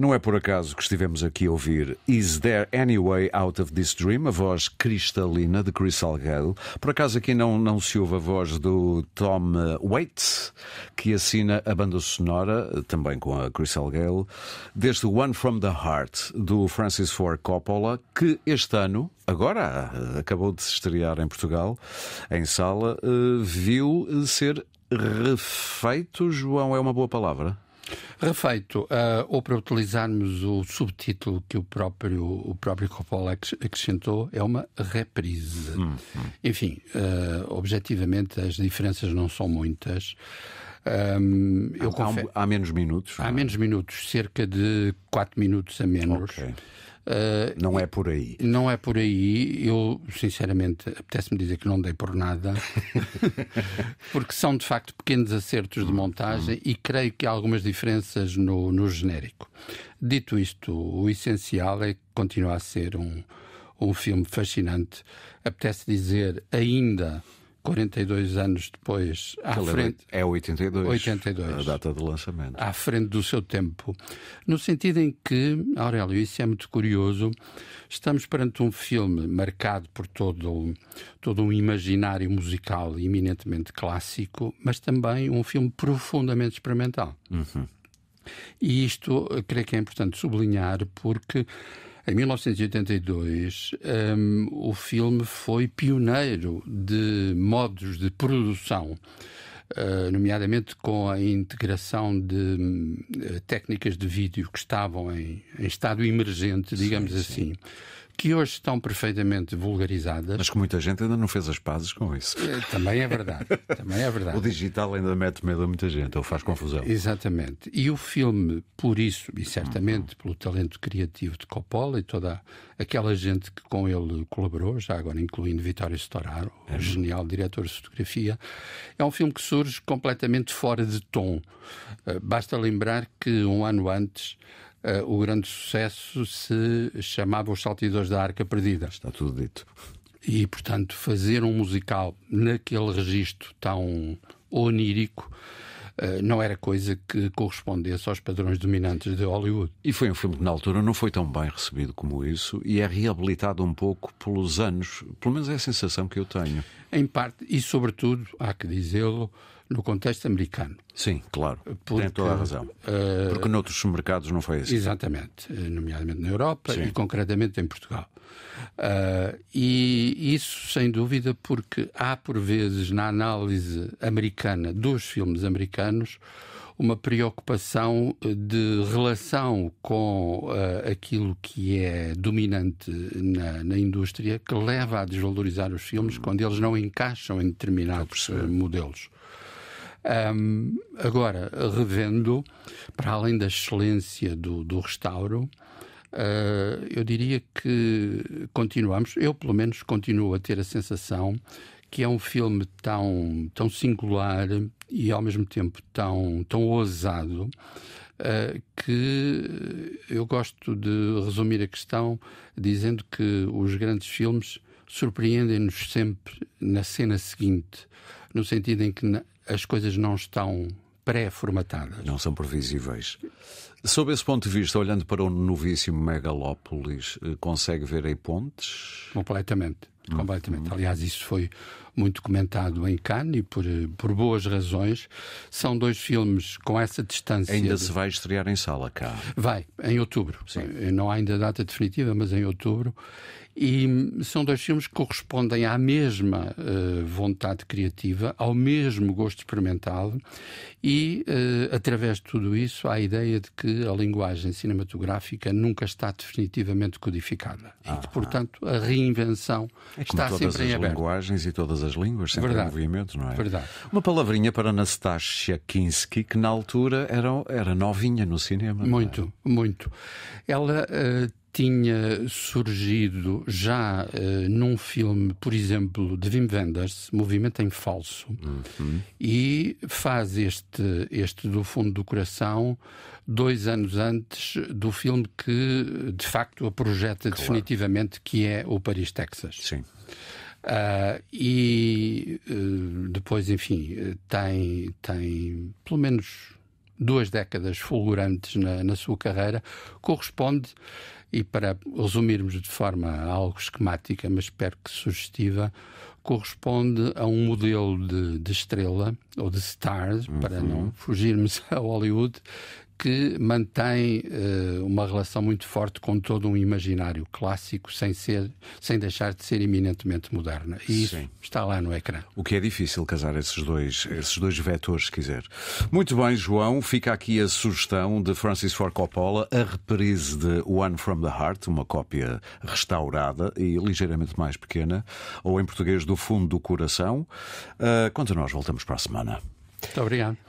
Não é por acaso que estivemos aqui a ouvir Is There Any Way Out of This Dream, a voz cristalina de Chris Algale. Por acaso aqui não, não se ouve a voz do Tom Waits, que assina a banda sonora, eh, também com a Chris Algale, deste One From The Heart, do Francis Ford Coppola, que este ano, agora, eh, acabou de se estrear em Portugal, em sala, eh, viu ser refeito, João, é uma boa palavra? Refeito, uh, ou para utilizarmos o subtítulo que o próprio, o próprio Coppola acrescentou, é uma reprise. Hum, hum. Enfim, uh, objetivamente as diferenças não são muitas. Um, há, há, menos minutos? Há é? menos minutos, cerca de 4 minutos a menos. Okay. Uh, não é por aí. Não é por aí. Eu, sinceramente, apetece-me dizer que não dei por nada, porque são de facto pequenos acertos de uhum. montagem uhum. e creio que há algumas diferenças no, no genérico. Dito isto, o essencial é que continua a ser um, um filme fascinante. Apetece dizer ainda 42 anos depois, à frente. É 82, 82. A data de lançamento. À frente do seu tempo. No sentido em que, Aurélio, isso é muito curioso, estamos perante um filme marcado por todo, todo um imaginário musical eminentemente clássico, mas também um filme profundamente experimental. Uhum. E isto, creio que é importante sublinhar, porque em 1982, um, o filme foi pioneiro de modos de produção. Uh, nomeadamente com a integração de uh, técnicas de vídeo que estavam em, em estado emergente, digamos sim, assim que hoje estão perfeitamente vulgarizadas. Mas que muita gente ainda não fez as pazes com isso. É, também é verdade. também é verdade. O digital ainda mete medo a muita gente, ou faz confusão. Exatamente. E o filme, por isso, e certamente pelo talento criativo de Coppola e toda aquela gente que com ele colaborou, já agora incluindo Vitório Storaro, é. o genial diretor de fotografia, é um filme que surge completamente fora de tom. Eh, basta lembrar que um ano antes Uh, o grande sucesso se chamava Os Saltidores da Arca Perdida. Está tudo dito. E, portanto, fazer um musical naquele registro tão onírico eh, não era coisa que correspondesse aos padrões dominantes de Hollywood. E foi um filme que, na altura, não foi tão bem recebido como isso e é reabilitado um pouco pelos anos. Pelo menos é a sensação que eu tenho. Em parte, e sobretudo, há que dizê-lo, no contexto americano. Sim, claro. Porque, Tem toda a razão. Uh, porque noutros mercados não foi assim. Exatamente, eh, nomeadamente na Europa Sim. e concretamente em Portugal. Uh, e isso, sem dúvida, porque há por vezes na análise americana dos filmes americanos uma preocupação de relação com uh, aquilo que é dominante na, na, indústria que leva a desvalorizar os filmes hum. quando eles não encaixam em determinados modelos. Um, agora, revendo, para além da excelência do, do restauro, uh, eu diria que continuamos, eu pelo menos continuo a ter a sensação que é um filme tão, tão singular e ao mesmo tempo tão, tão ousado uh, que eu gosto de resumir a questão dizendo que os grandes filmes surpreendem-nos sempre na cena seguinte, no sentido em que as coisas não estão pré-formatadas. Não são previsíveis. Sob esse ponto de vista, olhando para o novíssimo megalópolis, eh, consegue ver aí pontes? Completamente, completamente. Uhum. Aliás, isso foi muito comentado em Cannes e por, eh, por boas razões. São dois filmes com essa distância. Ainda de... se vai estrear em sala cá? Vai, em outubro. Sim. Eh, não há ainda data definitiva, mas em outubro. E hum, são dois filmes que correspondem à mesma uh, vontade criativa, ao mesmo gosto experimental, e uh, através de tudo isso há a ideia de que a linguagem cinematográfica nunca está definitivamente codificada. Ah, e que, ah. portanto, a reinvenção é está sempre em aberto. linguagens e todas todas as línguas, sempre Verdade. em movimento, não é? Verdade. Uma palavrinha para Anastasia Kinski, que na altura era, era novinha no cinema. Muito, é? muito. Ela uh, tinha surgido já uh, num filme, por exemplo, de Wim Wenders, Movimento em Falso, uhum. e faz este, este do fundo do coração dois anos antes do filme que, de facto, a projeta claro. definitivamente, que é o Paris, Texas. Sim. Uh, e uh, depois, enfim, tem, tem pelo menos duas décadas fulgurantes na, na sua carreira, corresponde, e para resumirmos de forma algo esquemática, mas espero que sugestiva, corresponde a um modelo de, de estrela, ou de stars, uhum. para não fugirmos a Hollywood, que mantém uh, uma relação muito forte com todo um imaginário clássico, sem, ser, sem deixar de ser eminentemente moderna. E isso Sim. está lá no ecrã. O que é difícil casar esses dois, esses dois vetores, se quiser. Muito bem, João, fica aqui a sugestão de Francis Ford Coppola, a reprise de One from the Heart, uma cópia restaurada e ligeiramente mais pequena, ou em português, do fundo do coração. Uh, eh, quanto nós, voltamos para a semana. Muito obrigado.